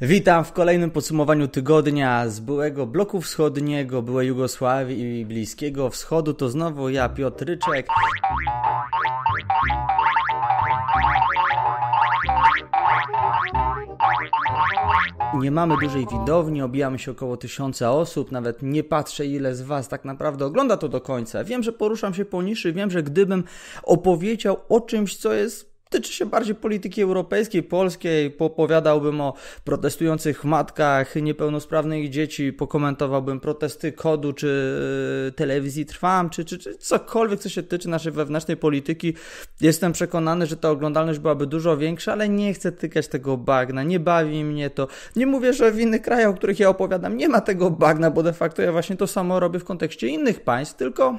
Witam w kolejnym podsumowaniu tygodnia z byłego bloku wschodniego, byłej Jugosławii i Bliskiego Wschodu. To znowu ja, Piotryczek. Nie mamy dużej widowni, obijamy się około tysiąca osób, nawet nie patrzę ile z Was tak naprawdę ogląda to do końca. Wiem, że poruszam się po niszy, wiem, że gdybym opowiedział o czymś, co jest tyczy się bardziej polityki europejskiej, polskiej. Popowiadałbym o protestujących matkach niepełnosprawnych dzieci, pokomentowałbym protesty kodu, czy e, telewizji Trwam, czy, czy, czy cokolwiek, co się tyczy naszej wewnętrznej polityki. Jestem przekonany, że ta oglądalność byłaby dużo większa, ale nie chcę tykać tego bagna, nie bawi mnie to. Nie mówię, że w innych krajach, o których ja opowiadam, nie ma tego bagna, bo de facto ja właśnie to samo robię w kontekście innych państw, tylko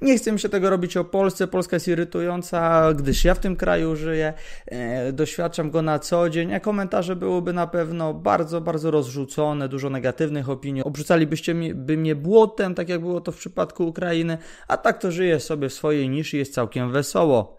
nie chcę mi się tego robić o Polsce. Polska jest irytująca, gdyż ja w tym kraju żyję, e, doświadczam go na co dzień, a komentarze byłyby na pewno bardzo, bardzo rozrzucone, dużo negatywnych opinii. Obrzucalibyście mi, by mnie błotem, tak jak było to w przypadku Ukrainy, a tak to żyję sobie w swojej niszy, jest całkiem wesoło.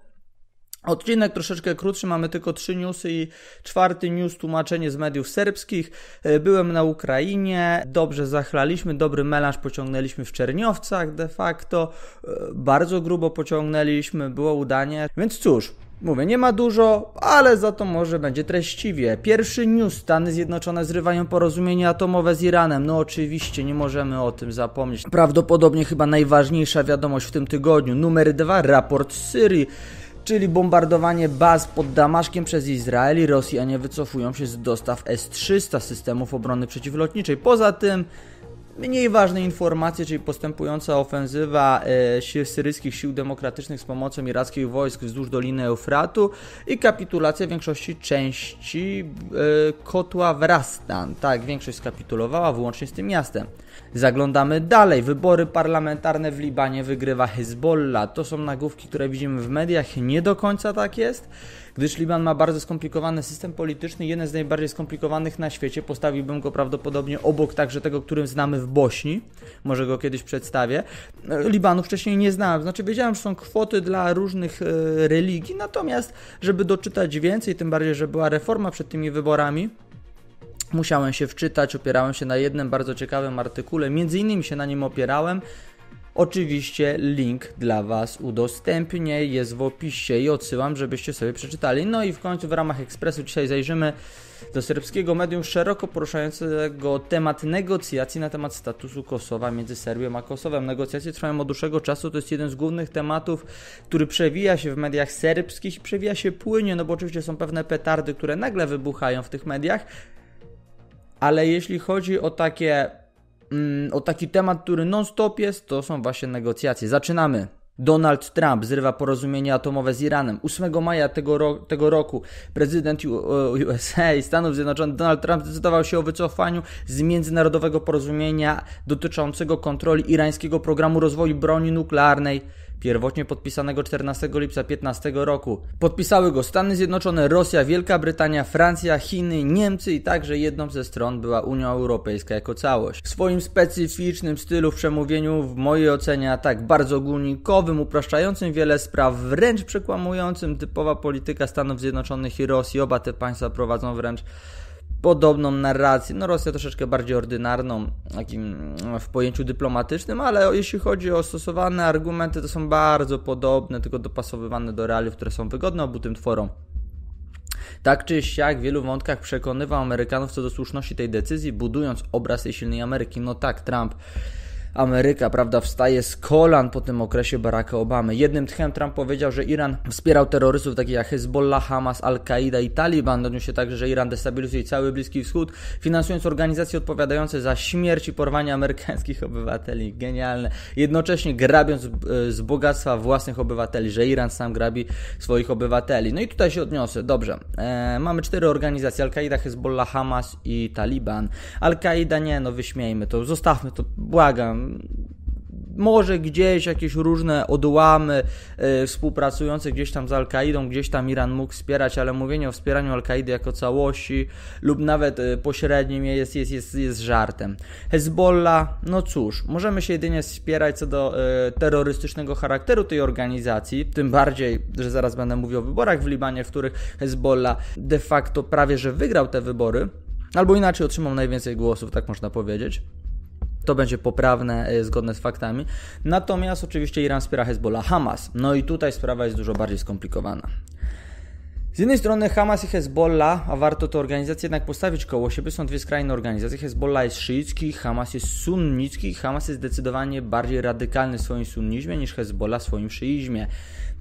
Odcinek troszeczkę krótszy, mamy tylko trzy newsy i czwarty news tłumaczenie z mediów serbskich. E, byłem na Ukrainie, dobrze zachlaliśmy, dobry melanż pociągnęliśmy w Czerniowcach de facto, e, bardzo grubo pociągnęliśmy, było udanie, więc cóż, Mówię, nie ma dużo, ale za to może będzie treściwie. Pierwszy news: Stany Zjednoczone zrywają porozumienie atomowe z Iranem. No, oczywiście, nie możemy o tym zapomnieć. Prawdopodobnie chyba najważniejsza wiadomość w tym tygodniu. Numer dwa: raport z Syrii czyli bombardowanie baz pod Damaszkiem przez Izrael i Rosjanie wycofują się z dostaw S-300 systemów obrony przeciwlotniczej. Poza tym mniej ważne informacje, czyli postępująca ofensywa e, sił syryjskich sił demokratycznych z pomocą irackich wojsk wzdłuż Doliny Eufratu i kapitulacja większości części e, kotła Wrastan. Tak, większość skapitulowała wyłącznie z tym miastem. Zaglądamy dalej. Wybory parlamentarne w Libanie wygrywa Hezbollah. To są nagłówki, które widzimy w mediach. Nie do końca tak jest, gdyż Liban ma bardzo skomplikowany system polityczny, jeden z najbardziej skomplikowanych na świecie. Postawiłbym go prawdopodobnie obok także tego, którym znamy w Bośni. Może go kiedyś przedstawię. Libanu wcześniej nie znałem. Znaczy wiedziałem, że są kwoty dla różnych e, religii, natomiast żeby doczytać więcej, tym bardziej, że była reforma przed tymi wyborami, Musiałem się wczytać, opierałem się na jednym bardzo ciekawym artykule, między innymi się na nim opierałem. Oczywiście link dla Was udostępnię, jest w opisie i odsyłam, żebyście sobie przeczytali. No i w końcu w ramach ekspresu dzisiaj zajrzymy do serbskiego medium szeroko poruszającego temat negocjacji na temat statusu Kosowa między Serbią a Kosowem. Negocjacje trwają od dłuższego czasu, to jest jeden z głównych tematów, który przewija się w mediach serbskich, przewija się płynie, no bo oczywiście są pewne petardy, które nagle wybuchają w tych mediach ale jeśli chodzi o takie mm, o taki temat, który non-stop jest, to są właśnie negocjacje. Zaczynamy. Donald Trump zrywa porozumienie atomowe z Iranem. 8 maja tego, ro tego roku prezydent U e, USA i Stanów Zjednoczonych Donald Trump zdecydował się o wycofaniu z międzynarodowego porozumienia dotyczącego kontroli irańskiego programu rozwoju broni nuklearnej pierwotnie podpisanego 14 lipca 15 roku. Podpisały go Stany Zjednoczone, Rosja, Wielka Brytania, Francja, Chiny, Niemcy i także jedną ze stron była Unia Europejska jako całość. W swoim specyficznym stylu w przemówieniu, w mojej ocenie, tak bardzo ogólnikowym, upraszczającym wiele spraw, wręcz przekłamującym typowa polityka Stanów Zjednoczonych i Rosji, oba te państwa prowadzą wręcz podobną narrację. No Rosja troszeczkę bardziej ordynarną takim mm, w pojęciu dyplomatycznym, ale jeśli chodzi o stosowane argumenty, to są bardzo podobne, tylko dopasowywane do realiów, które są wygodne obu tym tworom. Tak czy siak w wielu wątkach przekonywał Amerykanów co do słuszności tej decyzji, budując obraz tej silnej Ameryki. No tak, Trump Ameryka, prawda, wstaje z kolan po tym okresie Baracka Obamy. Jednym tchem Trump powiedział, że Iran wspierał terrorystów takich jak Hezbollah, Hamas, Al-Qaida i Taliban. Odniósł się także, że Iran destabilizuje cały Bliski Wschód, finansując organizacje odpowiadające za śmierć i porwanie amerykańskich obywateli. Genialne. Jednocześnie grabiąc e, z bogactwa własnych obywateli, że Iran sam grabi swoich obywateli. No i tutaj się odniosę. Dobrze. E, mamy cztery organizacje: Al-Qaida, Hezbollah, Hamas i Taliban. Al-Qaida nie, no wyśmiejmy to, zostawmy to, błagam. Y, może gdzieś jakieś różne odłamy yy, współpracujące gdzieś tam z Al-Kaidą, gdzieś tam Iran mógł wspierać, ale mówienie o wspieraniu Al-Kaidy jako całości lub nawet yy, pośrednim jest, jest, jest, jest żartem. Hezbollah, no cóż, możemy się jedynie wspierać co do yy, terrorystycznego charakteru tej organizacji, tym bardziej, że zaraz będę mówił o wyborach w Libanie, w których Hezbollah de facto prawie że wygrał te wybory, albo inaczej otrzymał najwięcej głosów, tak można powiedzieć. To będzie poprawne, y, zgodne z faktami. Natomiast oczywiście Iran wspiera Hezbollah, Hamas. No i tutaj sprawa jest dużo bardziej skomplikowana. Z jednej strony Hamas i Hezbollah, a warto te organizacje jednak postawić koło siebie, są dwie skrajne organizacje. Hezbollah jest szyicki, Hamas jest sunnicki. Hamas jest zdecydowanie bardziej radykalny w swoim sunnizmie niż Hezbollah w swoim szyizmie.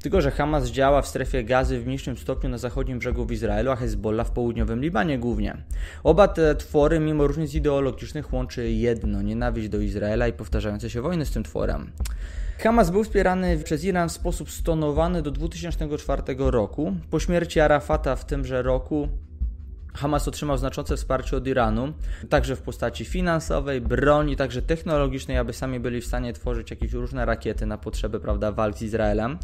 Tylko, że Hamas działa w strefie gazy w mniejszym stopniu na zachodnim brzegu w Izraelu, a Hezbollah w południowym Libanie głównie. Oba te twory, mimo różnic ideologicznych, łączy jedno nienawiść do Izraela i powtarzające się wojny z tym tworem. Hamas był wspierany przez Iran w sposób stonowany do 2004 roku. Po śmierci Arafata w tymże roku Hamas otrzymał znaczące wsparcie od Iranu, także w postaci finansowej, broni, także technologicznej, aby sami byli w stanie tworzyć jakieś różne rakiety na potrzeby prawda, walk z Izraelem.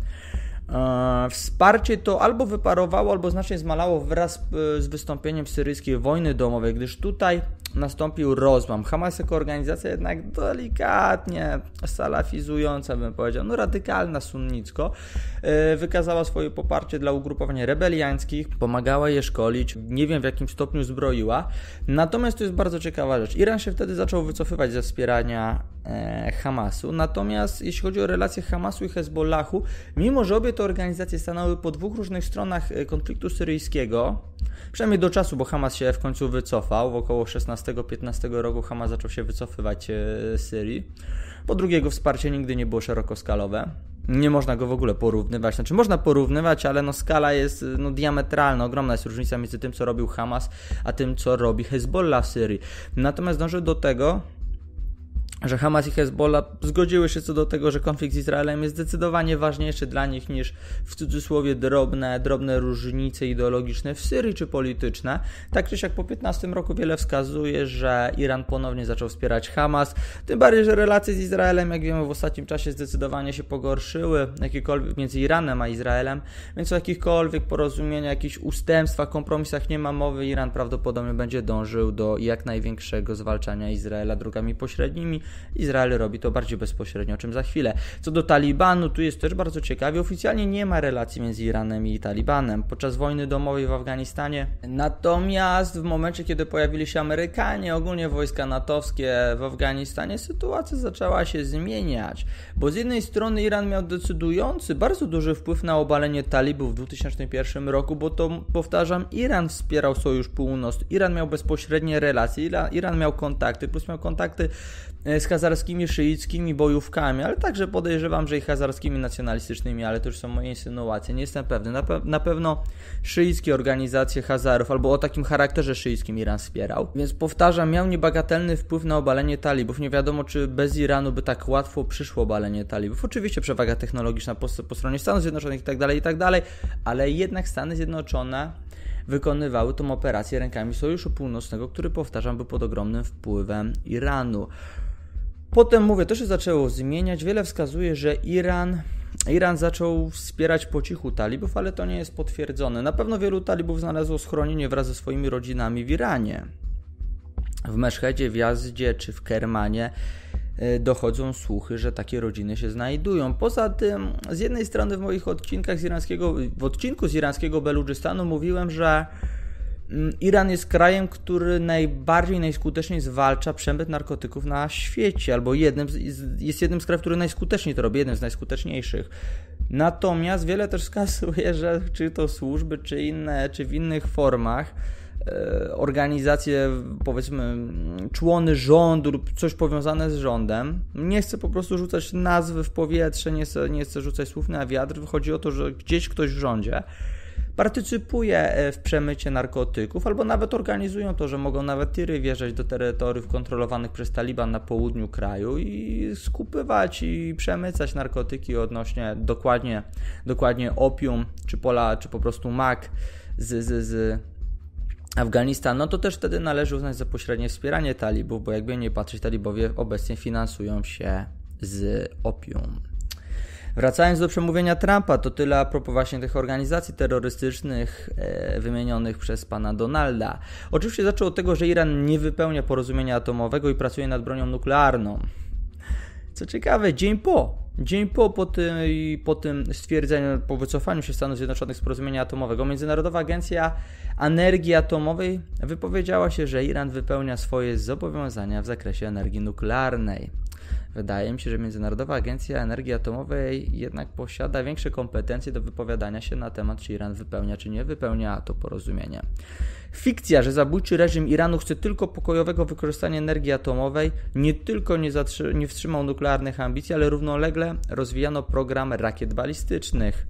E, wsparcie to albo wyparowało, albo znacznie zmalało wraz e, z wystąpieniem syryjskiej wojny domowej, gdyż tutaj nastąpił rozłam. Hamas jako organizacja jednak delikatnie salafizująca, bym powiedział, no radykalna sunnicko, e, wykazała swoje poparcie dla ugrupowań rebeliańskich, pomagała je szkolić, nie wiem w jakim stopniu zbroiła. Natomiast to jest bardzo ciekawa rzecz. Iran się wtedy zaczął wycofywać ze wspierania E, Hamasu. Natomiast jeśli chodzi o relacje Hamasu i Hezbollahu, mimo że obie te organizacje stanęły po dwóch różnych stronach e, konfliktu syryjskiego, przynajmniej do czasu, bo Hamas się w końcu wycofał, w około 16-15 roku Hamas zaczął się wycofywać e, z Syrii. Po drugie, jego wsparcie nigdy nie było szerokoskalowe. Nie można go w ogóle porównywać. Znaczy, można porównywać, ale no skala jest no, diametralna. Ogromna jest różnica między tym, co robił Hamas, a tym, co robi Hezbollah w Syrii. Natomiast dążę do tego, że Hamas i Hezbollah zgodziły się co do tego, że konflikt z Izraelem jest zdecydowanie ważniejszy dla nich niż w cudzysłowie drobne, drobne różnice ideologiczne w Syrii czy polityczne. Tak czy siak po 15 roku wiele wskazuje, że Iran ponownie zaczął wspierać Hamas, tym bardziej, że relacje z Izraelem, jak wiemy, w ostatnim czasie zdecydowanie się pogorszyły między Iranem a Izraelem, więc o jakichkolwiek porozumieniach, jakichś ustępstwach, kompromisach nie ma mowy. Iran prawdopodobnie będzie dążył do jak największego zwalczania Izraela drogami pośrednimi, Izrael robi to bardziej bezpośrednio, o czym za chwilę. Co do Talibanu, tu jest też bardzo ciekawie. Oficjalnie nie ma relacji między Iranem i Talibanem podczas wojny domowej w Afganistanie. Natomiast w momencie, kiedy pojawili się Amerykanie, ogólnie wojska natowskie w Afganistanie, sytuacja zaczęła się zmieniać. Bo z jednej strony Iran miał decydujący, bardzo duży wpływ na obalenie talibów w 2001 roku, bo to powtarzam, Iran wspierał Sojusz Północny. Iran miał bezpośrednie relacje, Iran miał kontakty, plus miał kontakty E, z hazarskimi szyickimi bojówkami, ale także podejrzewam, że i hazarskimi nacjonalistycznymi, ale to już są moje insynuacje, nie jestem pewny. Na, pe na pewno szyickie organizacje hazarów albo o takim charakterze szyickim Iran wspierał. Więc powtarzam, miał niebagatelny wpływ na obalenie talibów. Nie wiadomo, czy bez Iranu by tak łatwo przyszło obalenie talibów. Oczywiście przewaga technologiczna po, po stronie Stanów Zjednoczonych itd., tak itd., tak ale jednak Stany Zjednoczone wykonywały tą operację rękami Sojuszu Północnego, który powtarzam był pod ogromnym wpływem Iranu. Potem mówię, to się zaczęło zmieniać. Wiele wskazuje, że Iran Iran zaczął wspierać po cichu talibów, ale to nie jest potwierdzone. Na pewno wielu talibów znalazło schronienie wraz ze swoimi rodzinami w Iranie. W Meszhedzie, w Jazdzie czy w Kermanie e, dochodzą słuchy, że takie rodziny się znajdują. Poza tym, z jednej strony w moich odcinkach z irańskiego, w odcinku z irańskiego Beludżystanu mówiłem, że Mm, Iran jest krajem, który najbardziej, najskuteczniej zwalcza przemyt narkotyków na świecie, albo jednym z, jest jednym z krajów, który najskuteczniej to robi, jednym z najskuteczniejszych. Natomiast wiele też wskazuje, że czy to służby, czy inne, czy w innych formach e, organizacje, powiedzmy, człony rządu lub coś powiązane z rządem. Nie chcę po prostu rzucać nazwy w powietrze, nie chcę, nie chcę rzucać słów na wiatr. Chodzi o to, że gdzieś ktoś w rządzie partycypuje e, w przemycie narkotyków, albo nawet organizują to, że mogą nawet tiry wjeżdżać do terytoriów kontrolowanych przez Taliban na południu kraju i skupywać i przemycać narkotyki odnośnie dokładnie, dokładnie opium, czy pola, czy po prostu mak z, z, z Afganistan, no to też wtedy należy uznać za pośrednie wspieranie talibów, bo jakby nie patrzeć, talibowie obecnie finansują się z opium. Wracając do przemówienia Trumpa, to tyle a propos właśnie tych organizacji terrorystycznych e, wymienionych przez pana Donalda. Oczywiście zaczął od tego, że Iran nie wypełnia porozumienia atomowego i pracuje nad bronią nuklearną. Co ciekawe, dzień po, dzień po, po, tym, po tym stwierdzeniu, po wycofaniu się Stanów Zjednoczonych z porozumienia atomowego, Międzynarodowa Agencja Energii Atomowej wypowiedziała się, że Iran wypełnia swoje zobowiązania w zakresie energii nuklearnej. Wydaje mi się, że Międzynarodowa Agencja Energii Atomowej jednak posiada większe kompetencje do wypowiadania się na temat, czy Iran wypełnia, czy nie wypełnia to porozumienie. Fikcja, że zabójczy reżim Iranu chce tylko pokojowego wykorzystania energii atomowej, nie tylko nie, zatrzy- nie wstrzymał nuklearnych ambicji, ale równolegle rozwijano program rakiet balistycznych.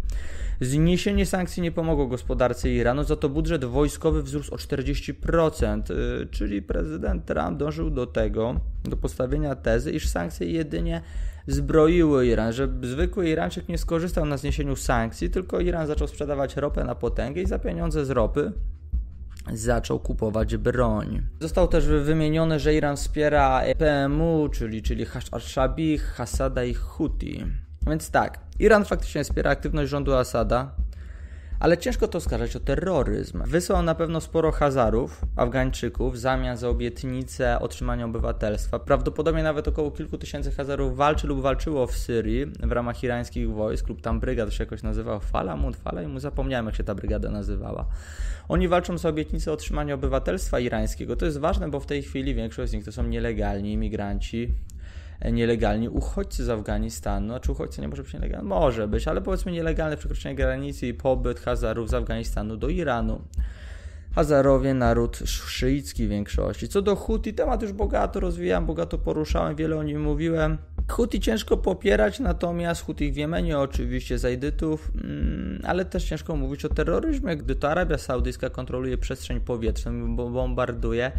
Zniesienie sankcji nie pomogło gospodarce Iranu, za to budżet wojskowy wzrósł o 40%, y, czyli prezydent Trump dążył do tego, do postawienia tezy, iż sankcje jedynie zbroiły Iran, że zwykły Irańczyk nie skorzystał na zniesieniu sankcji, tylko Iran zaczął sprzedawać ropę na potęgę i za pieniądze z ropy zaczął kupować broń. Został też wymieniony, że Iran wspiera PMU, czyli, czyli al Hasada i Houthi. Więc tak, Iran faktycznie wspiera aktywność rządu Asada, ale ciężko to oskarżać o terroryzm. Wysłał na pewno sporo Hazarów, Afgańczyków, w zamian za obietnicę otrzymania obywatelstwa. Prawdopodobnie nawet około kilku tysięcy Hazarów walczy lub walczyło w Syrii w ramach irańskich wojsk lub tam brygad się jakoś nazywał Falamud, Fala i mu zapomniałem jak się ta brygada nazywała. Oni walczą za obietnicę otrzymania obywatelstwa irańskiego. To jest ważne, bo w tej chwili większość z nich to są nielegalni imigranci, nielegalni uchodźcy z Afganistanu. Znaczy uchodźcy nie może być nielegalny? Może być, ale powiedzmy nielegalne przekroczenie granicy i pobyt Hazarów z Afganistanu do Iranu. Hazarowie naród szyicki w większości. Co do Huti, temat już bogato rozwijałem, bogato poruszałem, wiele o nim mówiłem. Huti ciężko popierać, natomiast Huti w Jemenie oczywiście Zajdytów, mm, ale też ciężko mówić o terroryzmie, gdy to Arabia Saudyjska kontroluje przestrzeń powietrzną, bombarduje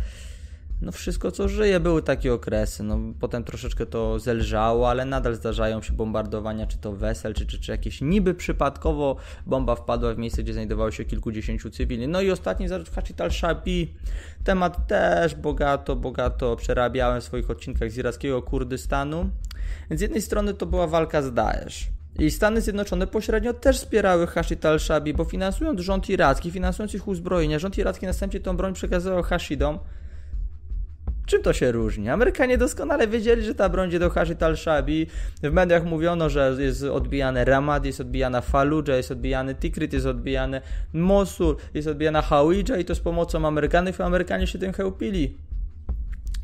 no wszystko co żyje, były takie okresy, no potem troszeczkę to zelżało, ale nadal zdarzają się bombardowania, czy to wesel, czy, czy, czy jakieś niby przypadkowo bomba wpadła w miejsce, gdzie znajdowało się kilkudziesięciu cywili. No i ostatni zarzut Hachit al-Shabi, temat też bogato, bogato przerabiałem w swoich odcinkach z irackiego Kurdystanu, z jednej strony to była walka z Daesh, i Stany Zjednoczone pośrednio też wspierały Hashid al-Shabi, bo finansując rząd iracki, finansując ich uzbrojenia, rząd iracki następnie tą broń przekazywał Hashidom, Czym to się różni? Amerykanie doskonale wiedzieli, że ta broń do Hashit al-Shabi. W mediach mówiono, że jest odbijane Ramad, jest odbijana Fallujah, jest odbijany Tikrit, jest odbijany Mosul, jest odbijana Hawija i to z pomocą Amerykanów Amerykanie się tym chełpili.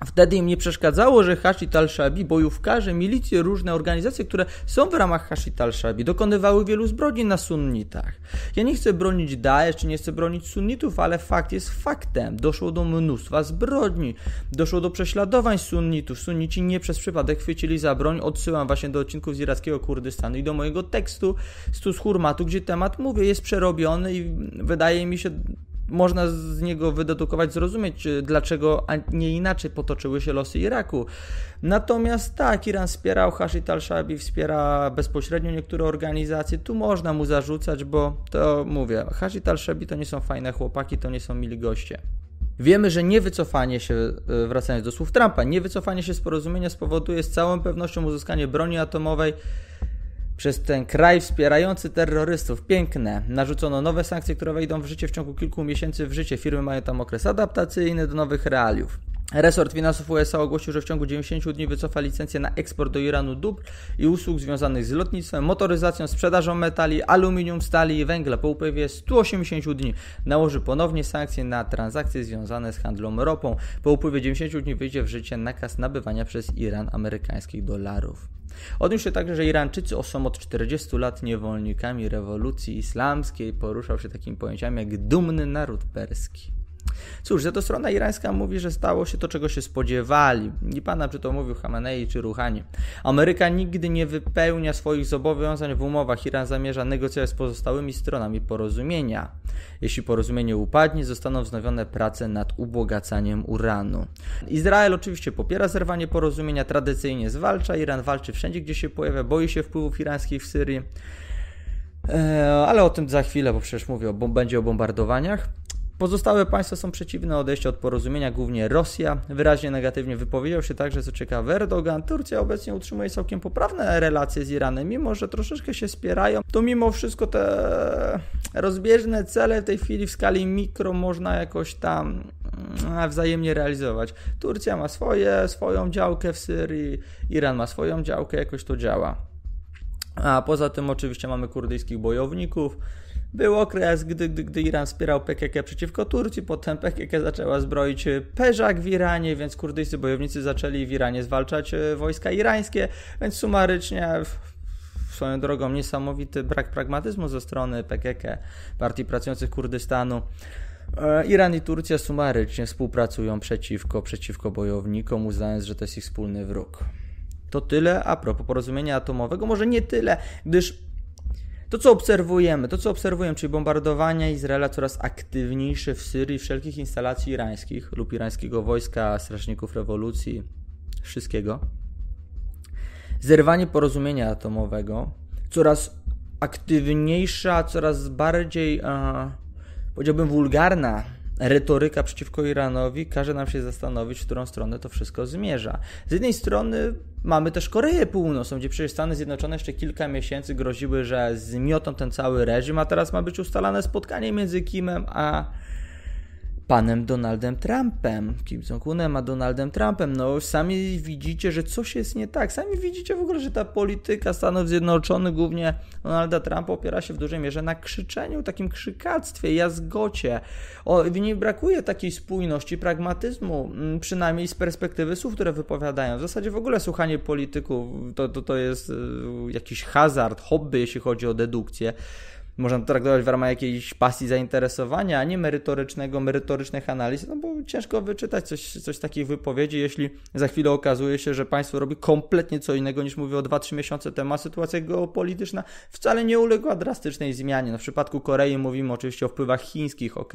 Wtedy im nie przeszkadzało, że Hashid al-Shabi, bojówkarze, milicje, różne organizacje, które są w ramach Hashid al-Shabi, dokonywały wielu zbrodni na sunnitach. Ja nie chcę bronić Daesh, czy nie chcę bronić sunnitów, ale fakt jest faktem. Doszło do mnóstwa zbrodni, doszło do prześladowań sunnitów. Sunnici nie przez przypadek chwycili za broń. Odsyłam właśnie do odcinków z irackiego Kurdystanu i do mojego tekstu z Hurmatu, gdzie temat, mówię, jest przerobiony i wydaje mi się można z niego wydedukować, zrozumieć, e, dlaczego nie inaczej potoczyły się losy Iraku. Natomiast tak, Iran wspierał Hashid al-Shabi, wspiera bezpośrednio niektóre organizacje. Tu można mu zarzucać, bo to mówię, Hashid al-Shabi to nie są fajne chłopaki, to nie są mili goście. Wiemy, że niewycofanie się, e, wracając do słów Trumpa, niewycofanie się z porozumienia spowoduje z całą pewnością uzyskanie broni atomowej przez ten kraj wspierający terrorystów. Piękne. Narzucono nowe sankcje, które wejdą w życie w ciągu kilku miesięcy w życie. Firmy mają tam okres adaptacyjny do nowych realiów. Resort Finansów USA ogłosił, że w ciągu 90 dni wycofa licencję na eksport do Iranu dóbr i usług związanych z lotnictwem, motoryzacją, sprzedażą metali, aluminium, stali i węgla. Po upływie 180 dni nałoży ponownie sankcje na transakcje związane z handlem ropą. Po upływie 90 dni wyjdzie w życie nakaz nabywania przez Iran amerykańskich dolarów. Odniósł się także, że Irańczycy są od 40 lat niewolnikami rewolucji islamskiej. Poruszał się takimi pojęciami jak dumny naród perski. Cóż, za to strona irańska mówi, że stało się to, czego się spodziewali. Nie pana, czy to mówił Hamenei czy Ruchani. Ameryka nigdy nie wypełnia swoich zobowiązań w umowach. Iran zamierza negocjować z pozostałymi stronami porozumienia. Jeśli porozumienie upadnie, zostaną wznowione prace nad ubogacaniem uranu. Izrael oczywiście popiera zerwanie porozumienia, tradycyjnie zwalcza. Iran walczy wszędzie, gdzie się pojawia, boi się wpływów irańskich w Syrii. Eee, ale o tym za chwilę, bo przecież mówię, o, będzie o bombardowaniach. Pozostałe państwa są przeciwne odejściu od porozumienia, głównie Rosja. Wyraźnie negatywnie wypowiedział się także, co ciekawe, Erdogan. Turcja obecnie utrzymuje całkiem poprawne relacje z Iranem, mimo że troszeczkę się spierają. To mimo wszystko te rozbieżne cele w tej chwili w skali mikro można jakoś tam mm, wzajemnie realizować. Turcja ma swoje, swoją działkę w Syrii, Iran ma swoją działkę, jakoś to działa. A poza tym oczywiście mamy kurdyjskich bojowników, był okres, gdy, gdy, gdy Iran wspierał PKK przeciwko Turcji, potem PKK zaczęła zbroić Peżak w Iranie, więc kurdyjscy bojownicy zaczęli w Iranie zwalczać e, wojska irańskie, więc sumarycznie swoją drogą niesamowity brak pragmatyzmu ze strony PKK, Partii Pracujących Kurdystanu. E, Iran i Turcja sumarycznie współpracują przeciwko, przeciwko bojownikom, uznając, że to jest ich wspólny wróg. To tyle a propos porozumienia atomowego, może nie tyle, gdyż to, co obserwujemy, to, co obserwujemy, czyli bombardowanie Izraela coraz aktywniejsze w Syrii, wszelkich instalacji irańskich lub irańskiego wojska, strażników rewolucji, wszystkiego. Zerwanie porozumienia atomowego, coraz aktywniejsza, coraz bardziej, e, powiedziałbym, wulgarna retoryka przeciwko Iranowi każe nam się zastanowić, w którą stronę to wszystko zmierza. Z jednej strony mamy też Koreę Północną, gdzie przecież Stany Zjednoczone jeszcze kilka miesięcy groziły, że zmiotą ten cały reżim, a teraz ma być ustalane spotkanie między Kimem a panem Donaldem Trumpem, Kim Jong-unem, a Donaldem Trumpem. No, sami widzicie, że coś jest nie tak. Sami widzicie w ogóle, że ta polityka Stanów Zjednoczonych, głównie Donalda Trumpa, opiera się w dużej mierze na krzyczeniu, takim krzykactwie, jazgocie. O, w niej brakuje takiej spójności, pragmatyzmu, mm, przynajmniej z perspektywy słów, które wypowiadają. W zasadzie w ogóle słuchanie polityków to, to, to jest y, jakiś hazard, hobby, jeśli chodzi o dedukcję można to traktować w ramach jakiejś pasji zainteresowania, a nie merytorycznego, merytorycznych analiz, no bo ciężko wyczytać coś, coś takich wypowiedzi, jeśli za chwilę okazuje się, że państwo robi kompletnie co innego niż mówiło 2-3 miesiące temu, a sytuacja geopolityczna wcale nie uległa drastycznej zmianie. No, w przypadku Korei mówimy oczywiście o wpływach chińskich, ok,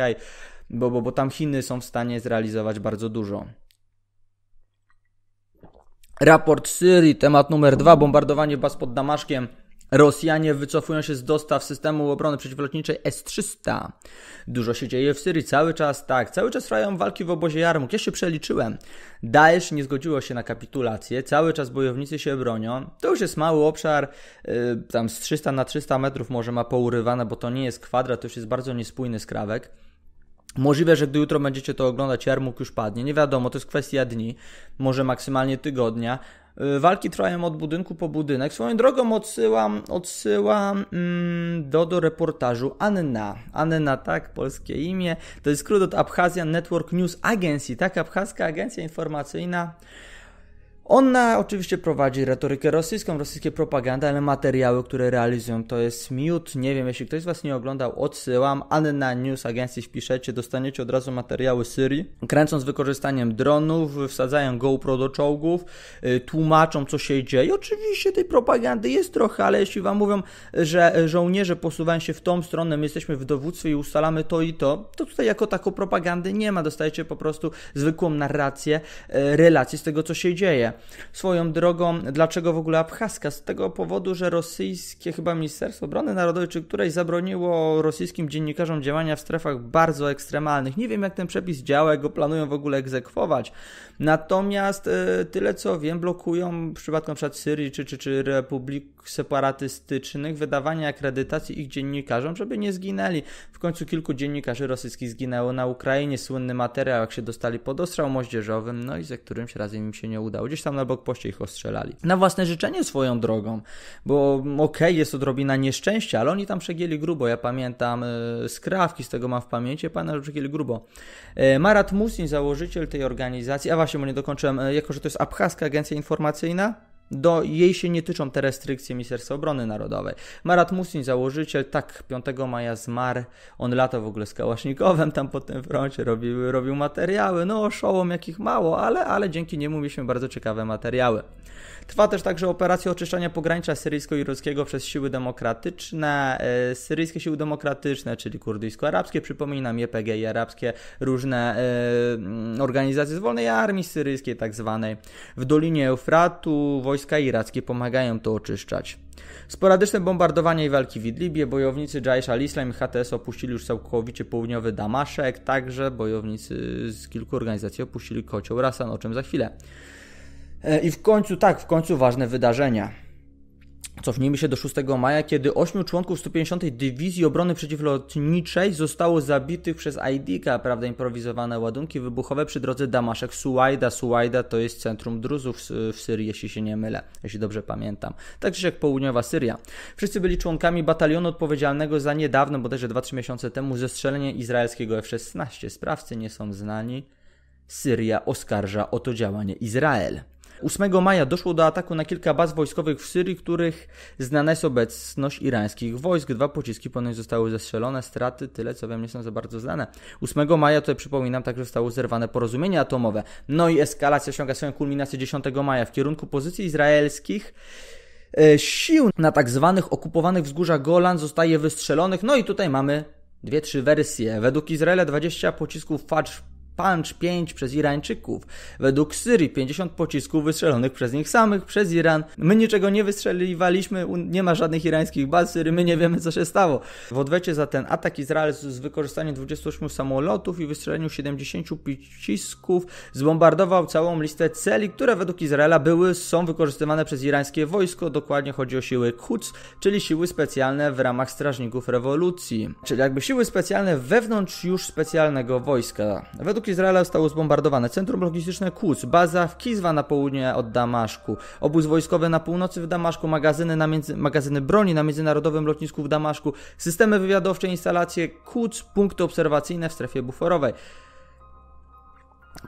bo, bo, bo tam Chiny są w stanie zrealizować bardzo dużo. Raport Syrii, temat numer dwa, bombardowanie baz pod Damaszkiem. Rosjanie wycofują się z dostaw systemu obrony przeciwlotniczej S-300. Dużo się dzieje w Syrii cały czas, tak. Cały czas trwają walki w obozie Jarmuk. Ja się przeliczyłem. Daesh nie zgodziło się na kapitulację, cały czas bojownicy się bronią. To już jest mały obszar, yy, tam z 300 na 300 metrów może ma pourywane, bo to nie jest kwadrat, to już jest bardzo niespójny skrawek. Możliwe, że gdy jutro będziecie to oglądać, Jarmuk już padnie. Nie wiadomo, to jest kwestia dni, może maksymalnie tygodnia, Y, walki trwają od budynku po budynek. Swoją drogą odsyłam, odsyłam mm, do, do reportażu Anna. Anna, tak, polskie imię. To jest skrót od Abchazian Network News Agency, tak, abchazka agencja informacyjna. Ona oczywiście prowadzi retorykę rosyjską, rosyjskie propagandy, ale materiały, które realizują, to jest miód. Nie wiem, jeśli ktoś z Was nie oglądał, odsyłam. Anna News Agencji wpiszecie, dostaniecie od razu materiały Syrii. Kręcą z wykorzystaniem dronów, wsadzają GoPro do czołgów, y, tłumaczą, co się dzieje. Oczywiście tej propagandy jest trochę, ale jeśli Wam mówią, że żołnierze posuwają się w tą stronę, my jesteśmy w dowództwie i ustalamy to i to, to tutaj jako taką propagandy nie ma. Dostajecie po prostu zwykłą narrację, y, relację z tego, co się dzieje. Swoją drogą, dlaczego w ogóle Abchazka? Z tego powodu, że rosyjskie chyba Ministerstwo Obrony Narodowej czy której zabroniło rosyjskim dziennikarzom działania w strefach bardzo ekstremalnych. Nie wiem jak ten przepis działa, jak go planują w ogóle egzekwować. Natomiast e, tyle co wiem, blokują w przypadku np. Syrii czy, czy, czy republik separatystycznych wydawania akredytacji ich dziennikarzom, żeby nie zginęli. W końcu kilku dziennikarzy rosyjskich zginęło na Ukrainie. Słynny materiał, jak się dostali pod ostrzał moździerzowym, no i za którymś razem im się nie udało. Gdzieś tam na poście ich ostrzelali. Na własne życzenie swoją drogą, bo mm, okej, okay, jest odrobina nieszczęścia, ale oni tam przegięli grubo. Ja pamiętam e, skrawki, z tego mam w pamięci, pamiętam, że przegięli grubo. E, Marat Musin, założyciel tej organizacji, a właśnie, bo nie dokończyłem, e, jako że to jest abchaska agencja informacyjna, do jej się nie tyczą te restrykcje Ministerstwa Obrony Narodowej. Marat Musin, założyciel, tak, 5 maja zmarł. On latał w ogóle z Kałasznikowem tam po tym froncie, robił, robił materiały. No, oszołom jakich mało, ale, ale dzięki niemu mieliśmy bardzo ciekawe materiały. Trwa też także operacja oczyszczania pogranicza syryjsko-irackiego przez siły demokratyczne. E, syryjskie siły demokratyczne, czyli kurdyjsko-arabskie, przypominam JPG i arabskie różne e, mm, organizacje z wolnej armii syryjskiej tak zwanej. W Dolinie Eufratu wojska irackie pomagają to oczyszczać. Sporadyczne bombardowania i walki w Idlibie, bojownicy Jaish al-Islam i HTS opuścili już całkowicie południowy Damaszek, także bojownicy z kilku organizacji opuścili kocioł Rasan, o czym za chwilę. E, I w końcu, tak, w końcu ważne wydarzenia. Cofnijmy się do 6 maja, kiedy 8 członków 150 Dywizji Obrony Przeciwlotniczej zostało zabitych przez IDK, prawda, improwizowane ładunki wybuchowe przy drodze Damaszek-Suwajda. Suwajda to jest centrum druzów w Syrii, jeśli się nie mylę, jeśli dobrze pamiętam. Także jak południowa Syria. Wszyscy byli członkami batalionu odpowiedzialnego za niedawno, bodajże 2-3 miesiące temu, zestrzelenie izraelskiego F-16. Sprawcy nie są znani. Syria oskarża o to działanie Izrael. 8 maja doszło do ataku na kilka baz wojskowych w Syrii, których znana jest obecność irańskich wojsk. Dwa pociski ponoć zostały zestrzelone, straty, tyle co wiem, nie są za bardzo znane. 8 maja, tutaj przypominam, także zostało zerwane porozumienie atomowe. No i eskalacja osiąga swoją kulminację 10 maja w kierunku pozycji izraelskich e, sił na tak zwanych okupowanych wzgórzach Golan zostaje wystrzelonych. No i tutaj mamy dwie, trzy wersje. Według Izraela 20 pocisków Fajr Punch 5 przez Irańczyków. Według Syrii 50 pocisków wystrzelonych przez nich samych, przez Iran. My niczego nie wystrzeliwaliśmy, nie ma żadnych irańskich baz Syrii, my nie wiemy co się stało. W odwecie za ten atak Izrael z wykorzystaniem 28 samolotów i wystrzeleniu 70 pocisków zbombardował całą listę celi, które według Izraela były, są wykorzystywane przez irańskie wojsko. Dokładnie chodzi o siły Quds, czyli siły specjalne w ramach Strażników Rewolucji. Czyli jakby siły specjalne wewnątrz już specjalnego wojska. Według Wskutek Izraela zostało zbombardowane centrum logistyczne Kuc, baza w Kizwa na południe od Damaszku, obóz wojskowy na północy w Damaszku, magazyny, na między, magazyny broni na międzynarodowym lotnisku w Damaszku, systemy wywiadowcze, instalacje Kuc, punkty obserwacyjne w strefie buforowej.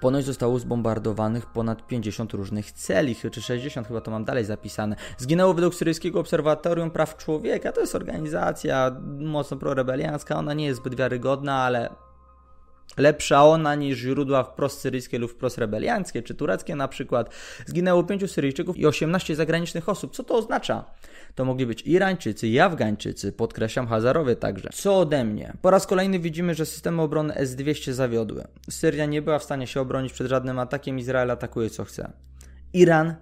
Ponoć zostało zbombardowanych ponad 50 różnych celi, czy 60 chyba to mam dalej zapisane. Zginęło według Syryjskiego Obserwatorium Praw Człowieka, to jest organizacja mocno prorebeliancka, ona nie jest zbyt wiarygodna, ale lepsza ona niż źródła wprost syryjskie lub wprost rebelianckie czy tureckie na przykład. Zginęło 5 Syryjczyków i 18 zagranicznych osób. Co to oznacza? To mogli być Irańczycy i Afgańczycy, podkreślam Hazarowie także. Co ode mnie? Po raz kolejny widzimy, że systemy obrony S-200 zawiodły. Syria nie była w stanie się obronić przed żadnym atakiem, Izrael atakuje co chce. Iran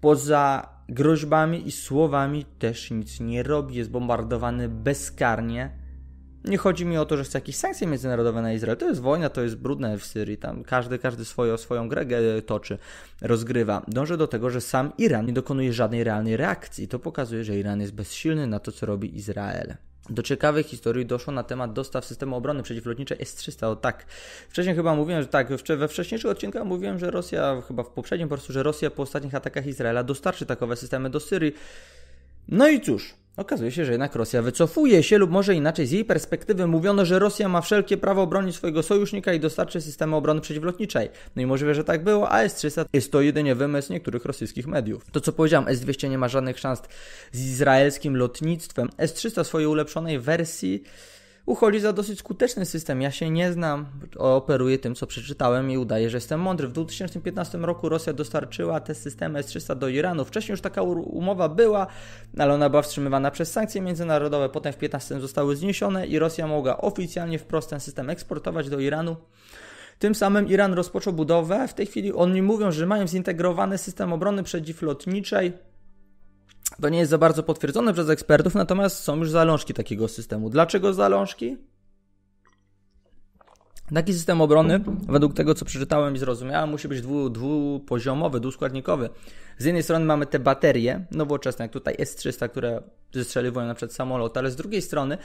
poza groźbami i słowami też nic nie robi, jest bombardowany bezkarnie nie chodzi mi o to, że chcę jakieś sankcje międzynarodowe na Izrael. To jest wojna, to jest brudne w Syrii. Tam każdy, każdy swoją swoją grę e, toczy, rozgrywa. Dążę do tego, że sam Iran nie dokonuje żadnej realnej reakcji. To pokazuje, że Iran jest bezsilny na to, co robi Izrael. Do ciekawej historii doszło na temat dostaw systemu obrony przeciwlotniczej S-300. O tak, wcześniej chyba mówiłem, że tak, we wcześniejszych odcinkach mówiłem, że Rosja, chyba w poprzednim po prostu, że Rosja po ostatnich atakach Izraela dostarczy takowe systemy do Syrii. No i cóż, Okazuje się, że jednak Rosja wycofuje się, lub może inaczej, z jej perspektywy mówiono, że Rosja ma wszelkie prawo bronić swojego sojusznika i dostarczy systemy obrony przeciwlotniczej. No i możliwe, że tak było, a S-300 jest to jedynie wymysł niektórych rosyjskich mediów. To co powiedziałem, S-200 nie ma żadnych szans z izraelskim lotnictwem. S-300 w swojej ulepszonej wersji uchodzi za dosyć skuteczny system. Ja się nie znam, operuję tym, co przeczytałem i udaję, że jestem mądry. W 2015 roku Rosja dostarczyła te systemy S-300 do Iranu. Wcześniej już taka umowa była, ale ona była wstrzymywana przez sankcje międzynarodowe. Potem w 2015 zostały zniesione i Rosja mogła oficjalnie wprost ten system eksportować do Iranu. Tym samym Iran rozpoczął budowę. W tej chwili oni mówią, że mają zintegrowany system obrony przeciwlotniczej to nie jest za bardzo potwierdzone przez ekspertów, natomiast są już zalążki takiego systemu. Dlaczego zalążki? Taki system obrony, według tego co przeczytałem i zrozumiałem, musi być dwu, dwupoziomowy, dwuskładnikowy. Z jednej strony mamy te baterie nowoczesne, jak tutaj S-300, które zestrzeliwują na przykład samolot, ale z drugiej strony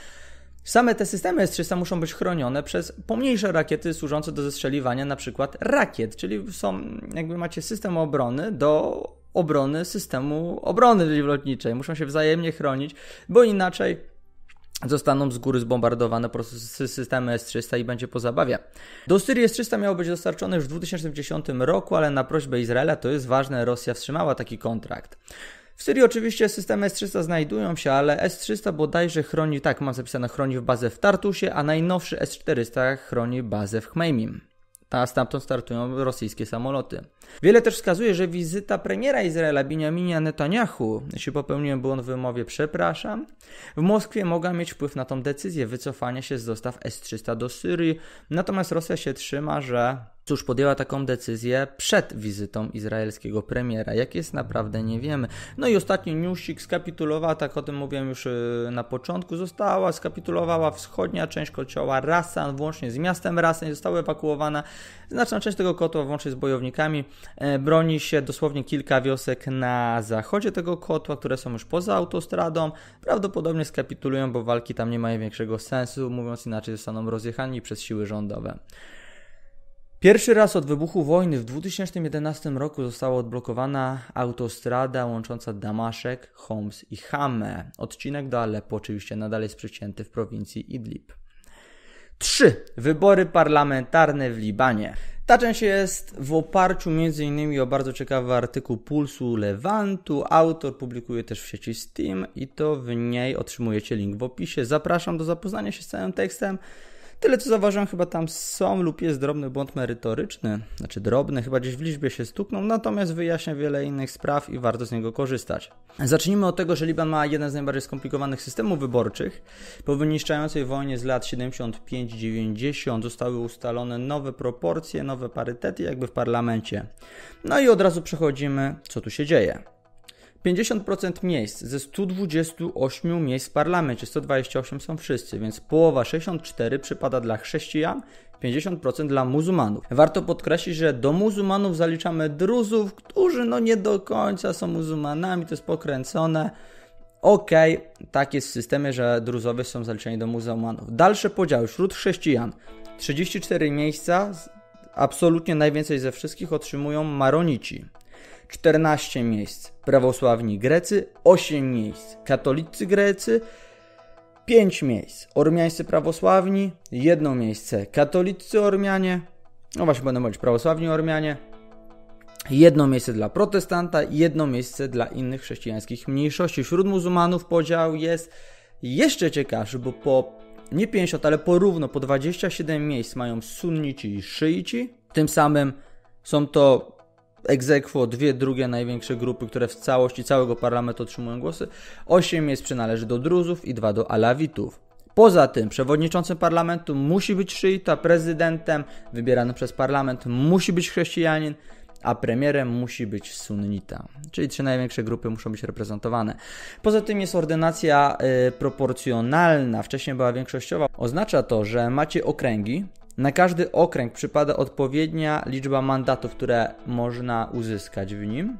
same te systemy S-300 muszą być chronione przez pomniejsze rakiety służące do zestrzeliwania na przykład rakiet, czyli są, jakby macie system obrony do obrony systemu obrony lotniczej. Muszą się wzajemnie chronić, bo inaczej zostaną z góry zbombardowane po prostu systemy S-300 i będzie po zabawie. Do Syrii S-300 miało być dostarczone już w 2010 roku, ale na prośbę Izraela, to jest ważne, Rosja wstrzymała taki kontrakt. W Syrii oczywiście systemy S-300 znajdują się, ale S-300 bodajże chroni, tak mam zapisane, chroni w bazę w Tartusie, a najnowszy S-400 chroni bazę w Chmeimim. A stamtąd startują rosyjskie samoloty. Wiele też wskazuje, że wizyta premiera Izraela Benjamina Netanyahu, jeśli popełniłem błąd w wymowie, przepraszam, w Moskwie mogła mieć wpływ na tą decyzję wycofania się z dostaw S-300 do Syrii. Natomiast Rosja się trzyma, że Cóż, podjęła taką decyzję przed wizytą izraelskiego premiera. Jak jest naprawdę nie wiemy. No i ostatni newsik skapitulowała, tak o tym mówiłem już y, na początku, została, skapitulowała wschodnia część kocioła Rasan, włącznie z miastem Rasan, została ewakuowana znaczna część tego kotła, włącznie z bojownikami. E, broni się dosłownie kilka wiosek na zachodzie tego kotła, które są już poza autostradą. Prawdopodobnie skapitulują, bo walki tam nie mają większego sensu, mówiąc inaczej zostaną rozjechani przez siły rządowe. Pierwszy raz od wybuchu wojny w 2011 roku została odblokowana autostrada łącząca Damaszek, Homs i Hamę. Odcinek do Aleppo oczywiście nadal jest przycięty w prowincji Idlib. 3. Wybory parlamentarne w Libanie. Ta część jest w oparciu m.in. o bardzo ciekawy artykuł Pulsu Lewantu. Autor publikuje też w sieci Steam i to w niej otrzymujecie link w opisie. Zapraszam do zapoznania się z całym tekstem. Tyle co zauważyłem, chyba tam są lub jest drobny błąd merytoryczny, znaczy drobny, chyba gdzieś w liczbie się stuknął, natomiast wyjaśnia wiele innych spraw i warto z niego korzystać. Zacznijmy od tego, że Liban ma jeden z najbardziej skomplikowanych systemów wyborczych. Po wyniszczającej wojnie z lat 75-90 zostały ustalone nowe proporcje, nowe parytety jakby w parlamencie. No i od razu przechodzimy, co tu się dzieje. 50% miejsc ze 128 miejsc w parlamencie, 128 są wszyscy, więc połowa 64 przypada dla chrześcijan, 50% dla muzułmanów. Warto podkreślić, że do muzułmanów zaliczamy druzów, którzy no nie do końca są muzułmanami, to jest pokręcone. Okej, okay, tak jest w systemie, że druzowie są zaliczeni do muzułmanów. Dalsze podziały wśród chrześcijan. 34 miejsca, absolutnie najwięcej ze wszystkich otrzymują maronici. 14 miejsc, prawosławni Grecy 8 miejsc, katolicy Grecy 5 miejsc, ormiańscy prawosławni 1 miejsce, katolicy Ormianie, no właśnie będą mówić prawosławni Ormianie, jedno miejsce dla protestanta, jedno miejsce dla innych chrześcijańskich mniejszości. Wśród muzułmanów podział jest jeszcze ciekawszy, bo po nie 50, ale porówno po 27 miejsc mają sunnici i szyici. Tym samym są to egzekwo, dwie drugie największe grupy, które w całości całego parlamentu otrzymują głosy. Osiem jest przynależy do Druzów i dwa do Alawitów. Poza tym przewodniczącym parlamentu musi być szyita, prezydentem wybierany przez parlament musi być chrześcijanin, a premierem musi być sunnita. Czyli trzy największe grupy muszą być reprezentowane. Poza tym jest ordynacja y, proporcjonalna, wcześniej była większościowa. Oznacza to, że macie okręgi, na każdy okręg przypada odpowiednia liczba mandatów, które można uzyskać w nim.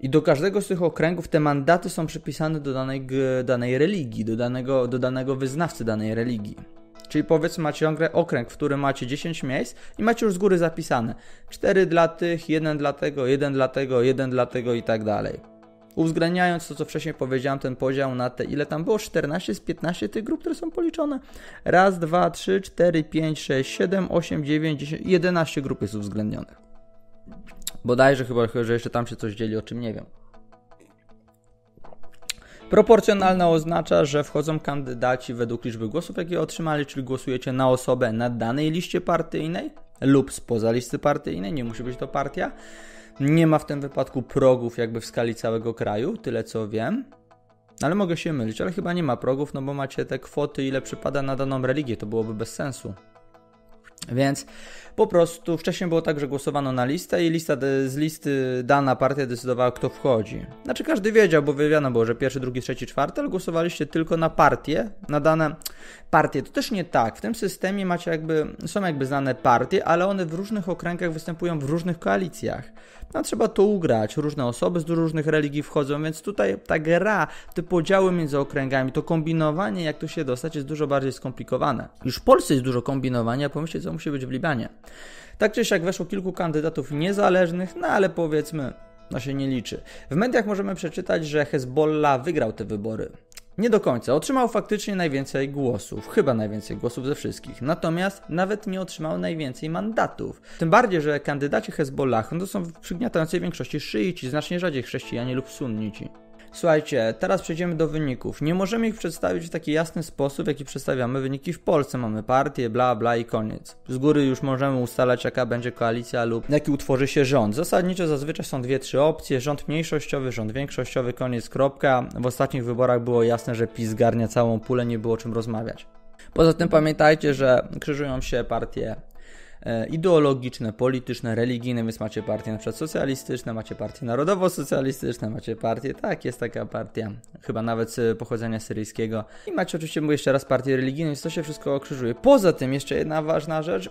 I do każdego z tych okręgów te mandaty są przypisane do danej, danej religii, do danego, do danego wyznawcy danej religii. Czyli powiedzmy macie ciągle okręg, w którym macie 10 miejsc i macie już z góry zapisane 4 dla tych, 1 dla tego, 1 dla tego, 1 dla tego i tak dalej uwzględniając to, co wcześniej powiedziałem, ten podział na te, ile tam było, 14 z 15 tych grup, które są policzone. Raz, dwa, trzy, cztery, pięć, sześć, siedem, osiem, dziewięć, 10, 11 grup jest uwzględnionych. Bodajże chyba, że jeszcze tam się coś dzieli, o czym nie wiem. Proporcjonalne oznacza, że wchodzą kandydaci według liczby głosów, jakie otrzymali, czyli głosujecie na osobę na danej liście partyjnej lub spoza listy partyjnej, nie musi być to partia. Nie ma w tym wypadku progów jakby w skali całego kraju, tyle co wiem. Ale mogę się mylić, ale chyba nie ma progów, no bo macie te kwoty, ile przypada na daną religię, to byłoby bez sensu. Więc po prostu wcześniej było tak, że głosowano na listę i lista z listy dana partia decydowała, kto wchodzi. Znaczy każdy wiedział, bo wiedziano było, że pierwszy, drugi, trzeci, czwarty, ale głosowaliście tylko na partie, na dane partie. To też nie tak. W tym systemie macie jakby, są jakby znane partie, ale one w różnych okręgach występują w różnych koalicjach. No trzeba to ugrać. Różne osoby z różnych religii wchodzą, więc tutaj ta gra, te podziały między okręgami, to kombinowanie, jak tu się dostać, jest dużo bardziej skomplikowane. Już w Polsce jest dużo kombinowania, pomyślcie, co musi być w Libanie. Tak czy siak weszło kilku kandydatów niezależnych, no ale powiedzmy, no się nie liczy. W mediach możemy przeczytać, że Hezbollah wygrał te wybory. Nie do końca. Otrzymał faktycznie najwięcej głosów, chyba najwięcej głosów ze wszystkich. Natomiast nawet nie otrzymał najwięcej mandatów. Tym bardziej, że kandydaci Hezbollah no to są w przygniatającej większości szyici, znacznie rzadziej chrześcijanie lub sunnici. Słuchajcie, teraz przejdziemy do wyników. Nie możemy ich przedstawić w taki jasny sposób, jaki przedstawiamy wyniki w Polsce. Mamy partie, bla, bla i koniec. Z góry już możemy ustalać, jaka będzie koalicja lub jaki utworzy się rząd. Zasadniczo zazwyczaj są dwie, trzy opcje. Rząd mniejszościowy, rząd większościowy, koniec, kropka. W ostatnich wyborach było jasne, że PiS garnia całą pulę, nie było o czym rozmawiać. Poza tym pamiętajcie, że krzyżują się partie E, ideologiczne, polityczne, religijne, więc macie partie na przykład socjalistyczne, macie partie narodowo-socjalistyczne, macie partie, tak, jest taka partia, chyba nawet z e, pochodzenia syryjskiego. I macie oczywiście, mówię jeszcze raz, partie religijne, więc to się wszystko okrzyżuje. Poza tym jeszcze jedna ważna rzecz,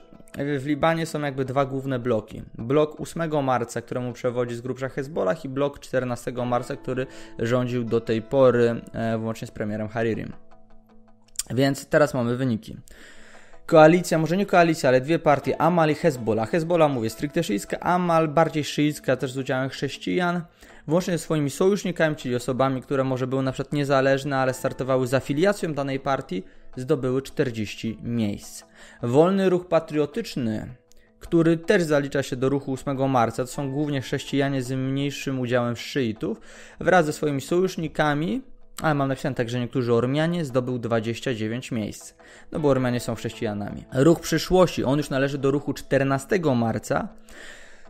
w Libanie są jakby dwa główne bloki. Blok 8 marca, któremu przewodzi z grubsza Hezbollah i blok 14 marca, który rządził do tej pory, e, włącznie z premierem Haririm. Więc teraz mamy wyniki koalicja, może nie koalicja, ale dwie partie, Amal i Hezbollah. Hezbollah mówię stricte szyicka, Amal bardziej szyicka, też z udziałem chrześcijan, włącznie ze swoimi sojusznikami, czyli osobami, które może były na przykład niezależne, ale startowały z afiliacją danej partii, zdobyły 40 miejsc. Wolny ruch patriotyczny, który też zalicza się do ruchu 8 marca, to są głównie chrześcijanie z mniejszym udziałem szyitów, wraz ze swoimi sojusznikami, ale mam napisane tak, także niektórzy Ormianie zdobył 29 miejsc, no bo Ormianie są chrześcijanami. Ruch przyszłości, on już należy do ruchu 14 marca.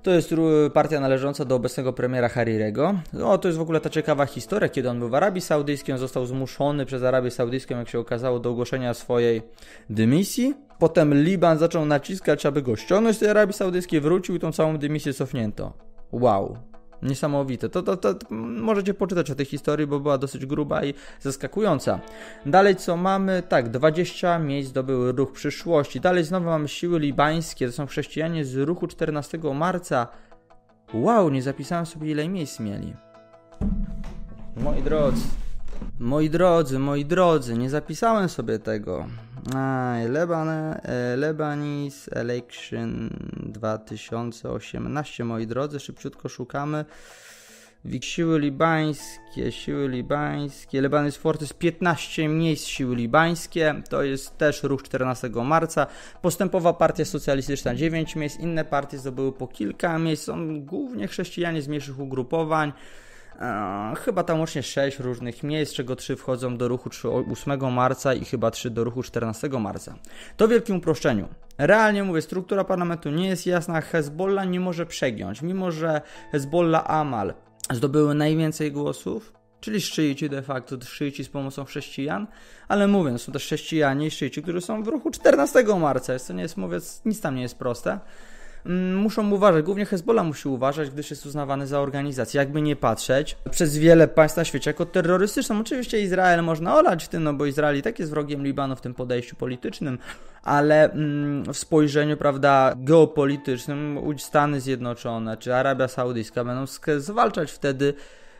To jest partia należąca do obecnego premiera Harirego. No, to jest w ogóle ta ciekawa historia, kiedy on był w Arabii Saudyjskiej, on został zmuszony przez Arabię Saudyjską, jak się okazało, do ogłoszenia swojej dymisji. Potem Liban zaczął naciskać, aby go ściągnąć z tej Arabii Saudyjskiej, wrócił i tą całą dymisję cofnięto. Wow, Niesamowite. To, to, to, możecie poczytać o tej historii, bo była dosyć gruba i zaskakująca. Dalej co mamy? Tak, 20 miejsc zdobył ruch przyszłości. Dalej znowu mamy siły libańskie, to są chrześcijanie z ruchu 14 marca. Wow, nie zapisałem sobie ile miejsc mieli. Moi drodzy, moi drodzy, moi drodzy, nie zapisałem sobie tego. Leban, Lebanese Election 2018, moi drodzy, szybciutko szukamy. Siły libańskie, siły libańskie, Lebanese Forces, 15 miejsc siły libańskie, to jest też ruch 14 marca, Postępowa Partia Socjalistyczna 9 miejsc, inne partie zdobyły po kilka miejsc, są głównie chrześcijanie z mniejszych ugrupowań, E, chyba tam łącznie 6 różnych miejsc, z czego 3 wchodzą do ruchu 8 marca i chyba 3 do ruchu 14 marca. To w wielkim uproszczeniu. Realnie mówię, struktura parlamentu nie jest jasna, Hezbollah nie może przegiąć, mimo że Hezbollah Amal zdobyły najwięcej głosów, czyli szyjci de facto, szyjci z pomocą chrześcijan, ale mówię, są też chrześcijanie i szyjci, którzy są w ruchu 14 marca, jest to nie jest, mówię, nic tam nie jest proste. Mm, muszą uważać, głównie Hezbollah musi uważać, gdyż jest uznawany za organizację, jakby nie patrzeć, przez wiele państw na świecie jako terrorystyczną. Oczywiście Izrael można olać w tym, no bo Izrael i tak jest wrogiem Libanu w tym podejściu politycznym, ale mm, w spojrzeniu, prawda, geopolitycznym Stany Zjednoczone czy Arabia Saudyjska będą zwalczać wtedy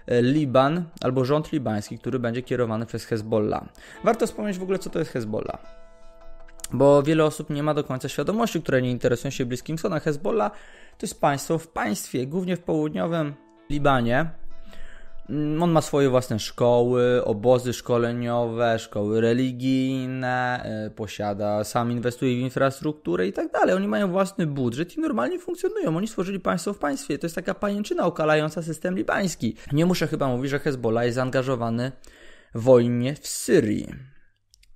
e, Liban albo rząd libański, który będzie kierowany przez Hezbollah. Warto wspomnieć w ogóle, co to jest Hezbollah bo wiele osób nie ma do końca świadomości, które nie interesują się Bliskim Wschodem. Hezbollah to jest państwo w państwie, głównie w południowym Libanie. Mm, on ma swoje własne szkoły, obozy szkoleniowe, szkoły religijne, e, posiada, sam inwestuje w infrastrukturę i tak dalej. Oni mają własny budżet i normalnie funkcjonują. Oni stworzyli państwo w państwie. To jest taka pajęczyna okalająca system libański. Nie muszę chyba mówić, że Hezbollah jest zaangażowany w wojnie w Syrii.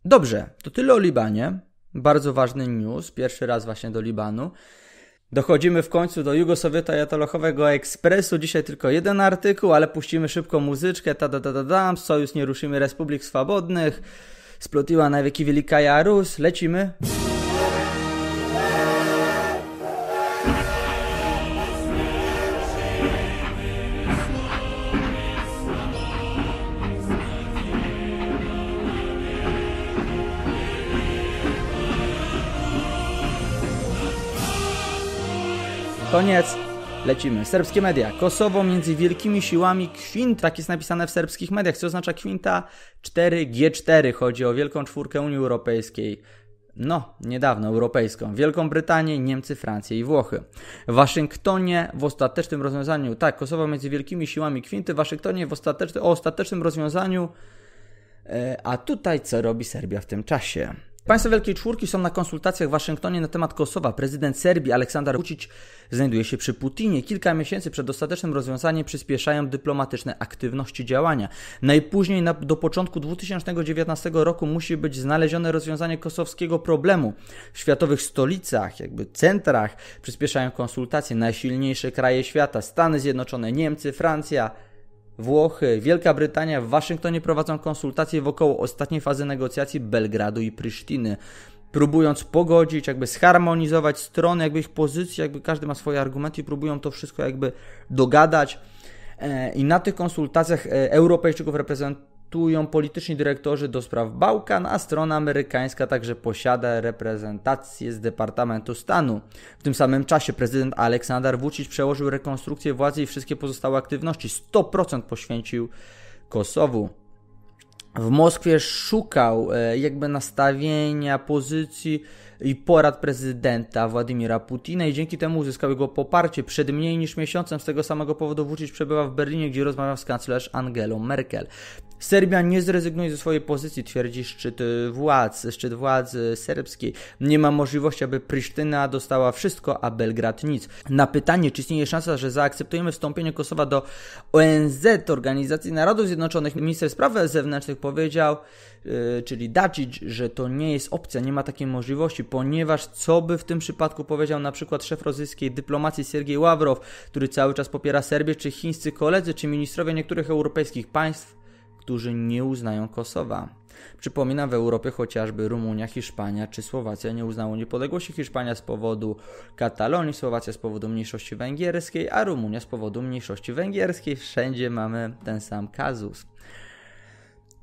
Dobrze, to tyle o Libanie. Bardzo ważny news, pierwszy raz właśnie do Libanu. Dochodzimy w końcu do Jugosowieta Jatolachowego Ekspresu. Dzisiaj tylko jeden artykuł, ale puścimy szybko muzyczkę. Ta da da da dam. Sojusz nie ruszymy Republik Swobodnych. Splutiła na wieki Wielka Jarus. Lecimy. Koniec. Lecimy. Serbskie media. Kosowo między wielkimi siłami kwint. Tak jest napisane w serbskich mediach, co oznacza kwinta 4G4. Chodzi o Wielką Czwórkę Unii Europejskiej. No, niedawno europejską. Wielką Brytanię, Niemcy, Francję i Włochy. W Waszyngtonie w ostatecznym rozwiązaniu, tak, Kosowo między wielkimi siłami kwinty. W Waszyngtonie w ostatecznym, o ostatecznym rozwiązaniu. E, a tutaj co robi Serbia w tym czasie? Państwo Wielkiej Czwórki są na konsultacjach w Waszyngtonie na temat Kosowa. Prezydent Serbii Aleksandar Vučić znajduje się przy Putinie. Kilka miesięcy przed ostatecznym rozwiązaniem przyspieszają dyplomatyczne aktywności działania. Najpóźniej na, do początku 2019 roku musi być znalezione rozwiązanie kosowskiego problemu. W światowych stolicach, jakby centrach przyspieszają konsultacje. Najsilniejsze kraje świata, Stany Zjednoczone, Niemcy, Francja, Włochy, Wielka Brytania w Waszyngtonie prowadzą konsultacje wokoło ostatniej fazy negocjacji Belgradu i Prysztiny próbując pogodzić, jakby zharmonizować strony, jakby ich pozycje, jakby każdy ma swoje argumenty i próbują to wszystko jakby dogadać. E, I na tych konsultacjach e, Europejczyków reprezentujących raportują polityczni dyrektorzy do spraw Bałkan, a strona amerykańska także posiada reprezentację z Departamentu Stanu. W tym samym czasie prezydent Aleksander Vucic przełożył rekonstrukcję władzy i wszystkie pozostałe aktywności. 100% poświęcił Kosowu. W Moskwie szukał e, jakby nastawienia, pozycji i porad prezydenta Władimira Putina i dzięki temu uzyskał jego poparcie. Przed mniej niż miesiącem z tego samego powodu Vucic przebywa w Berlinie, gdzie rozmawiał z kanclerz Angelą Merkel. Serbia nie zrezygnuje ze swojej pozycji, twierdzi szczyt y, władz, szczyt władz y, serbskiej. Nie ma możliwości, aby Prisztyna dostała wszystko, a Belgrad nic. Na pytanie, czy istnieje szansa, że zaakceptujemy wstąpienie Kosowa do ONZ, Organizacji Narodów Zjednoczonych, minister spraw zewnętrznych powiedział, yy, czyli Dacic, że to nie jest opcja, nie ma takiej możliwości, ponieważ co by w tym przypadku powiedział na przykład szef rosyjskiej dyplomacji Sergiej Ławrow, który cały czas popiera Serbię, czy chińscy koledzy, czy ministrowie niektórych europejskich państw, którzy nie uznają Kosowa. Przypominam, w Europie chociażby Rumunia, Hiszpania czy Słowacja nie uznało niepodległości Hiszpania z powodu Katalonii, Słowacja z powodu mniejszości węgierskiej, a Rumunia z powodu mniejszości węgierskiej. Wszędzie mamy ten sam kazus.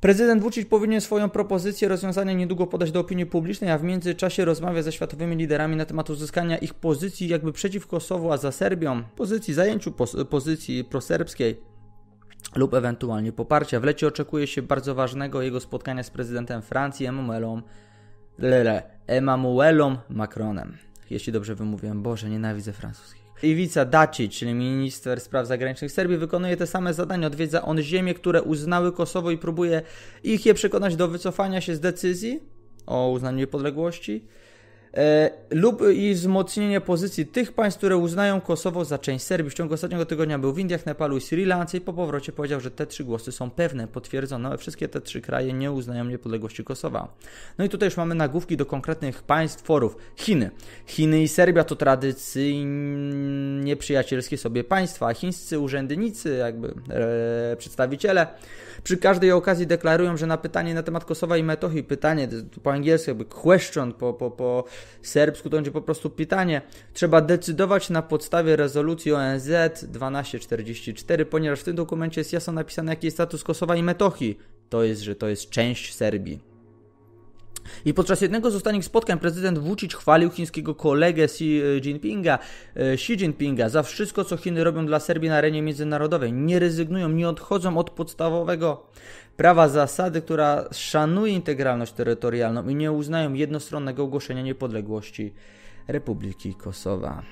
Prezydent Vucic powinien swoją propozycję rozwiązania niedługo podać do opinii publicznej, a w międzyczasie rozmawia ze światowymi liderami na temat uzyskania ich pozycji jakby przeciw Kosowu, a za Serbią, pozycji zajęciu poz- pozycji proserbskiej lub ewentualnie poparcia. W lecie oczekuje się bardzo ważnego jego spotkania z prezydentem Francji Emmanuelem, Macronem. Jeśli dobrze wymówiłem, Boże, nienawidzę francuskich. Iwica Daci, czyli minister spraw zagranicznych Serbii, wykonuje te same zadania. Odwiedza on ziemie, które uznały Kosowo i próbuje ich je przekonać do wycofania się z decyzji o uznaniu niepodległości. E, lub i wzmocnienie pozycji tych państw, które uznają Kosowo za część Serbii. W ciągu ostatniego tygodnia był w Indiach, Nepalu i Sri Lance i po powrocie powiedział, że te trzy głosy są pewne, potwierdzono. Wszystkie te trzy kraje nie uznają niepodległości Kosowa. No i tutaj już mamy nagłówki do konkretnych państw, forów. Chiny. Chiny i Serbia to tradycyjnie przyjacielskie sobie państwa. Chińscy urzędnicy, jakby e, przedstawiciele przy każdej okazji deklarują, że na pytanie na temat Kosowa i Metochi, pytanie po angielsku, jakby question po, po, po serbsku, to będzie po prostu pytanie. Trzeba decydować na podstawie rezolucji ONZ 1244, ponieważ w tym dokumencie jest jasno napisane, jaki jest status Kosowa i Metochi. To jest, że to jest część Serbii. I podczas jednego z ostatnich spotkań prezydent Vucic chwalił chińskiego kolegę Xi Jinpinga, e, Xi Jinpinga za wszystko, co Chiny robią dla Serbii na arenie międzynarodowej. Nie rezygnują, nie odchodzą od podstawowego prawa zasady, która szanuje integralność terytorialną i nie uznają jednostronnego ogłoszenia niepodległości Republiki Kosowa.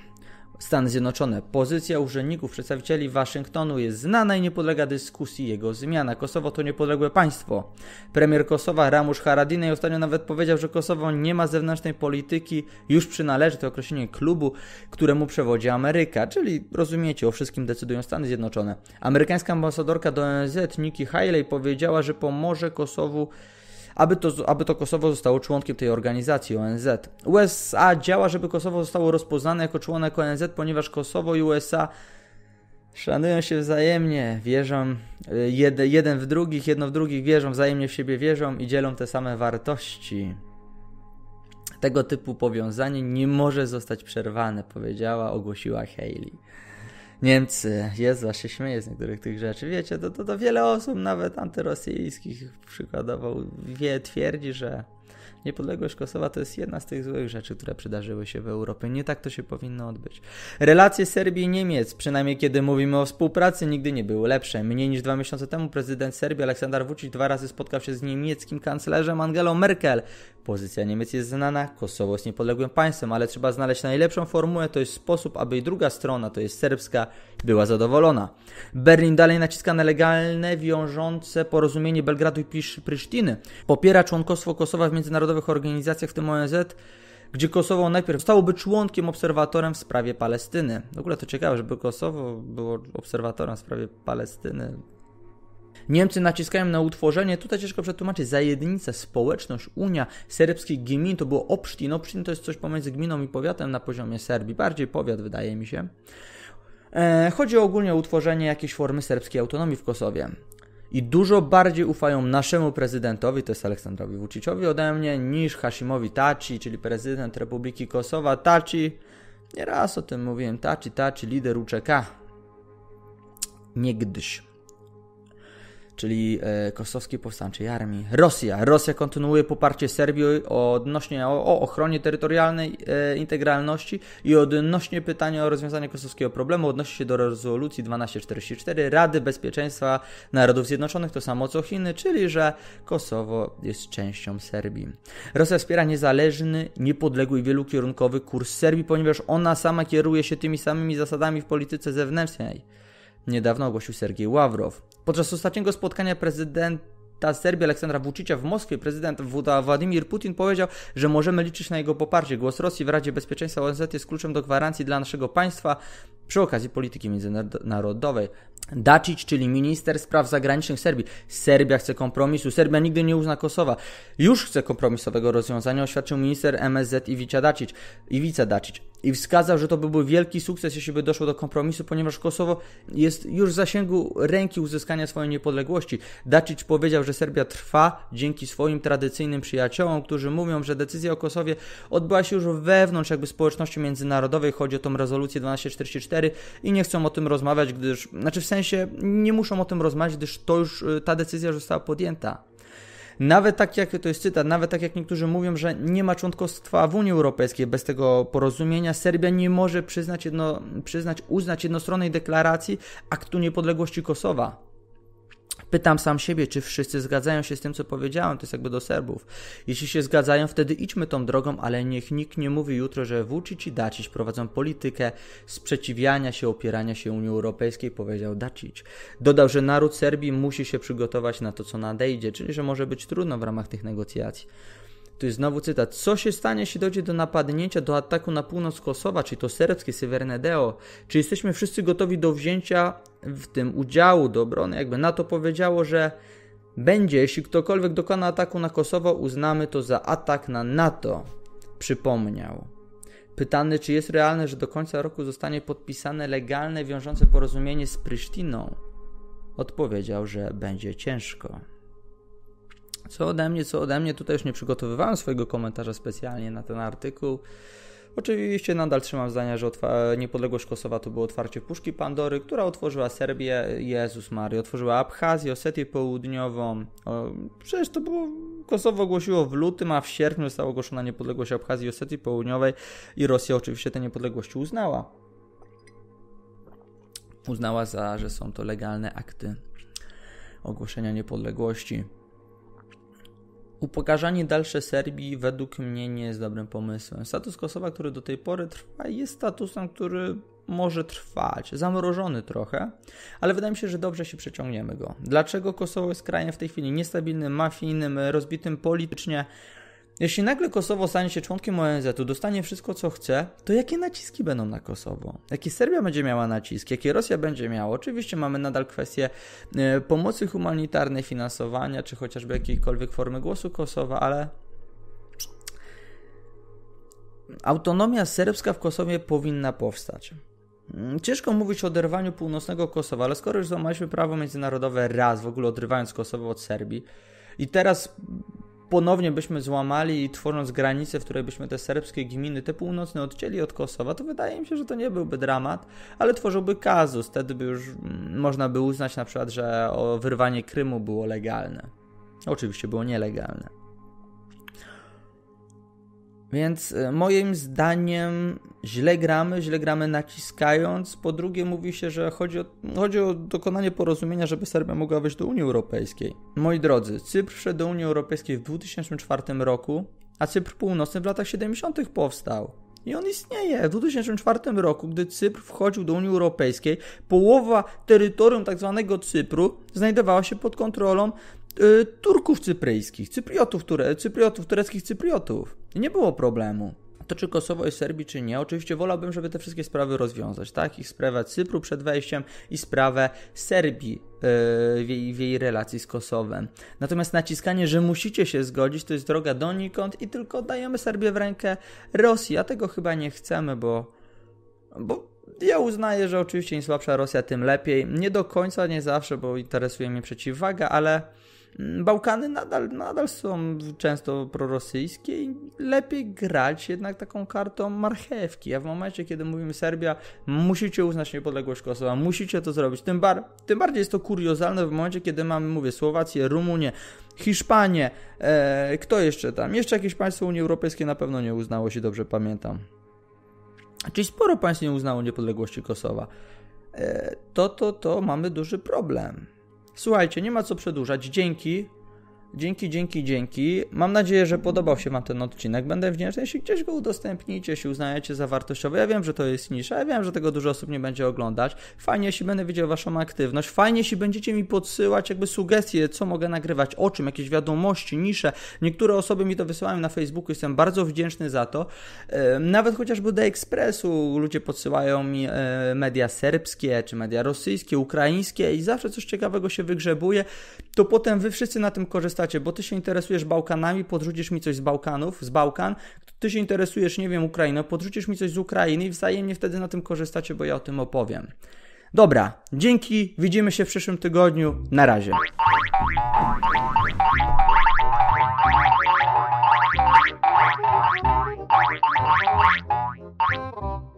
Stany Zjednoczone. Pozycja urzędników przedstawicieli Waszyngtonu jest znana i nie podlega dyskusji jego zmiana. Kosowo to niepodległe państwo. Premier Kosowa Ramush Haradinaj ostatnio nawet powiedział, że Kosowo nie ma zewnętrznej polityki, już przynależy to określenie klubu, któremu przewodzi Ameryka, czyli rozumiecie, o wszystkim decydują Stany Zjednoczone. Amerykańska ambasadorka do ONZ Nikki Haley powiedziała, że pomoże Kosowu aby to, aby to Kosowo zostało członkiem tej organizacji ONZ. USA działa, żeby Kosowo zostało rozpoznane jako członek ONZ, ponieważ Kosowo i USA szanują się wzajemnie, wierzą y, jed, jeden w drugich, jedno w drugich, wierzą, wzajemnie w siebie wierzą i dzielą te same wartości. Tego typu powiązanie nie może zostać przerwane, powiedziała, ogłosiła Haley. Niemcy, Jezu, aż się śmieje z niektórych tych rzeczy. Wiecie, to, to, to wiele osób, nawet antyrosyjskich przykładowo, wie, twierdzi, że Niepodległość Kosowa to jest jedna z tych złych rzeczy, które przydarzyły się w Europie. Nie tak to się powinno odbyć. Relacje Serbii i Niemiec, przynajmniej kiedy mówimy o współpracy, nigdy nie były lepsze. Mniej niż dwa miesiące temu prezydent Serbii Aleksander Vučić dwa razy spotkał się z niemieckim kanclerzem Angelą Merkel. Pozycja Niemiec jest znana, Kosowo jest niepodległym państwem, ale trzeba znaleźć najlepszą formułę, to jest sposób, aby i druga strona, to jest serbska, była zadowolona. Berlin dalej naciska na legalne, wiążące porozumienie Belgradu i Prisztiny. Popiera członkostwo Kosowa w międzynarodowym międzynarodowych organizacjach, w tym ONZ, gdzie Kosowo najpierw stałoby członkiem obserwatorem w sprawie Palestyny. W ogóle to ciekawe, żeby Kosowo było obserwatorem w sprawie Palestyny. Niemcy naciskają na utworzenie, tutaj ciężko przetłumaczyć, zajednica, społeczność, Unia serbskich gmin, to było Opsztin. Opsztin to jest coś pomiędzy gminą i powiatem na poziomie Serbii, bardziej powiat wydaje mi się. E, chodzi ogólnie o utworzenie jakiejś formy serbskiej autonomii w Kosowie i dużo bardziej ufają naszemu prezydentowi, to jest Aleksandrowi Vucicowi ode mnie, niż Hashimowi Taci, czyli prezydent Republiki Kosowa Taci. Nieraz o tym mówiłem, Taci, Taci, lider UCK. Niegdyś czyli e, kosowskiej Powstanczej armii. Rosja. Rosja kontynuuje poparcie Serbii odnośnie o, o ochronie terytorialnej e, integralności i odnośnie pytania o rozwiązanie kosowskiego problemu odnosi się do rezolucji 1244 Rady Bezpieczeństwa Narodów Zjednoczonych, to samo co Chiny, czyli że Kosowo jest częścią Serbii. Rosja wspiera niezależny, niepodległy i wielokierunkowy kurs Serbii, ponieważ ona sama kieruje się tymi samymi zasadami w polityce zewnętrznej niedawno ogłosił Sergiej Ławrow. Podczas ostatniego spotkania prezydenta Serbii Aleksandra Vučića w Moskwie prezydent Władimir Putin powiedział, że możemy liczyć na jego poparcie. Głos Rosji w Radzie Bezpieczeństwa ONZ jest kluczem do gwarancji dla naszego państwa przy okazji polityki międzynarodowej. Dacic, czyli minister spraw zagranicznych Serbii. Serbia chce kompromisu. Serbia nigdy nie uzna Kosowa. Już chce kompromisowego rozwiązania, oświadczył minister MSZ Iwica Dacic. Iwica Dacic i wskazał, że to by był wielki sukces, jeśli by doszło do kompromisu, ponieważ Kosowo jest już w zasięgu ręki uzyskania swojej niepodległości. Dacic powiedział, że Serbia trwa dzięki swoim tradycyjnym przyjaciołom, którzy mówią, że decyzja o Kosowie odbyła się już wewnątrz jakby społeczności międzynarodowej, chodzi o tą rezolucję 1244 i nie chcą o tym rozmawiać, gdyż, znaczy w sensie nie muszą o tym rozmawiać, gdyż to już y, ta decyzja została podjęta. Nawet tak jak, to jest cytat, nawet tak jak niektórzy mówią, że nie ma członkostwa w Unii Europejskiej bez tego porozumienia, Serbia nie może przyznać, jedno, przyznać uznać jednostronnej deklaracji aktu niepodległości Kosowa. Pytam sam siebie, czy wszyscy zgadzają się z tym, co powiedziałem, to jest jakby do Serbów. Jeśli się zgadzają, wtedy idźmy tą drogą, ale niech nikt nie mówi jutro, że Vucic i Dacic prowadzą politykę sprzeciwiania się, opierania się Unii Europejskiej, powiedział Dacic. Dodał, że naród Serbii musi się przygotować na to, co nadejdzie, czyli że może być trudno w ramach tych negocjacji. Tu jest znowu cytat. Co się stanie, jeśli dojdzie do napadnięcia, do ataku na północ Kosowa, czyli to serbskie Severnedeo? Czy jesteśmy wszyscy gotowi do wzięcia w tym udziału, do obrony? Jakby NATO powiedziało, że będzie, jeśli ktokolwiek dokona ataku na Kosowo, uznamy to za atak na NATO. Przypomniał. Pytany, czy jest realne, że do końca roku zostanie podpisane legalne, wiążące porozumienie z Prysztiną? Odpowiedział, że będzie ciężko. Co ode mnie, co ode mnie, tutaj już nie przygotowywałem swojego komentarza specjalnie na ten artykuł. Oczywiście nadal trzymam zdania, że niepodległość Kosowa to było otwarcie puszki Pandory, która otworzyła Serbię, Jezus Maria, otworzyła Abchazję, Osetię Południową. O, przecież to było, Kosowo ogłosiło w lutym, a w sierpniu została ogłoszona niepodległość Abchazji i Osetii Południowej i Rosja oczywiście tę niepodległość uznała. Uznała za, że są to legalne akty ogłoszenia niepodległości upokarzanie dalsze Serbii według mnie nie jest dobrym pomysłem. Status Kosowa, który do tej pory trwa, jest statusem, który może trwać, zamrożony trochę, ale wydaje mi się, że dobrze się przeciągniemy go. Dlaczego Kosowo jest krajem w tej chwili niestabilnym, mafijnym, rozbitym politycznie? Jeśli nagle Kosowo stanie się członkiem ONZ-u, dostanie wszystko co chce, to jakie naciski będą na Kosowo? Jakie Serbia będzie miała nacisk? Jakie Rosja będzie miała? Oczywiście mamy nadal kwestię e, pomocy humanitarnej, finansowania, czy chociażby jakiejkolwiek formy głosu Kosowa, ale autonomia serbska w Kosowie powinna powstać. Mm, ciężko mówić o oderwaniu północnego Kosowa, ale skoro już złamaliśmy prawo międzynarodowe raz, w ogóle odrywając Kosowo od Serbii, i teraz ponownie byśmy złamali i tworząc granicę, w której byśmy te serbskie gminy, te północne, odcięli od Kosowa, to wydaje mi się, że to nie byłby dramat, ale tworzyłby kazus. Wtedy by już mm, można by uznać na przykład, że wyrwanie Krymu było legalne. Oczywiście było nielegalne. Więc e, moim zdaniem źle gramy, źle gramy naciskając. Po drugie, mówi się, że chodzi o, chodzi o dokonanie porozumienia, żeby Serbia mogła wejść do Unii Europejskiej. Moi drodzy, Cypr wszedł do Unii Europejskiej w 2004 roku, a Cypr Północny w latach 70. powstał. I on istnieje. W 2004 roku, gdy Cypr wchodził do Unii Europejskiej, połowa terytorium tzw. Tak Cypru znajdowała się pod kontrolą Y, Turków cypryjskich, Cypriotów, ture, Cypriotów, tureckich Cypriotów. Nie było problemu. To czy Kosowo jest Serbii, czy nie, oczywiście wolałbym, żeby te wszystkie sprawy rozwiązać, tak? Ich sprawę Cypru przed wejściem i sprawę Serbii y, w jej, w jej, relacji z Kosowem. Natomiast naciskanie, że musicie się zgodzić, to jest droga donikąd i tylko dajemy Serbię w rękę Rosji, a tego chyba nie chcemy, bo, bo ja uznaję, że oczywiście im słabsza Rosja, tym lepiej. Nie do końca, nie zawsze, bo interesuje mnie przeciwwaga, ale Mm, Bałkany nadal, nadal są często prorosyjskie i lepiej grać jednak taką kartą marchewki. A w momencie, kiedy mówimy Serbia, musicie uznać niepodległość Kosowa, musicie to zrobić. Tym, bar tym bardziej jest to kuriozalne w momencie, kiedy mamy, mówię, Słowację, Rumunię, Hiszpanię, e, kto jeszcze tam? Jeszcze jakieś państwo Unii Europejskiej na pewno nie uznało, się dobrze pamiętam. Czyli sporo państw nie uznało niepodległości Kosowa. E, to, to, to mamy duży problem. Słuchajcie, nie ma co przedłużać. Dzięki. Dzięki, dzięki, dzięki. Mam nadzieję, że podobał się Wam ten odcinek. Będę wdzięczny, jeśli gdzieś go udostępnicie, jeśli uznajecie za wartościowy. Ja wiem, że to jest nisza, ja wiem, że tego dużo osób nie będzie oglądać. Fajnie, jeśli będę widział Waszą aktywność. Fajnie, jeśli będziecie mi podsyłać jakby sugestie, co mogę nagrywać, o czym, jakieś wiadomości, nisze. Niektóre osoby mi to wysyłają na Facebooku, jestem bardzo wdzięczny za to. Nawet chociażby do Expressu, ludzie podsyłają mi e, media serbskie, czy media rosyjskie, ukraińskie i zawsze coś ciekawego się wygrzebuje. To potem Wy wszyscy na tym korzystacie bo ty się interesujesz Bałkanami, podrzucisz mi coś z Bałkanów, z Bałkan, ty się interesujesz, nie wiem, Ukrainą, podrzucisz mi coś z Ukrainy i wzajemnie wtedy na tym korzystacie, bo ja o tym opowiem. Dobra, dzięki, widzimy się w przyszłym tygodniu. Na razie. Thank you.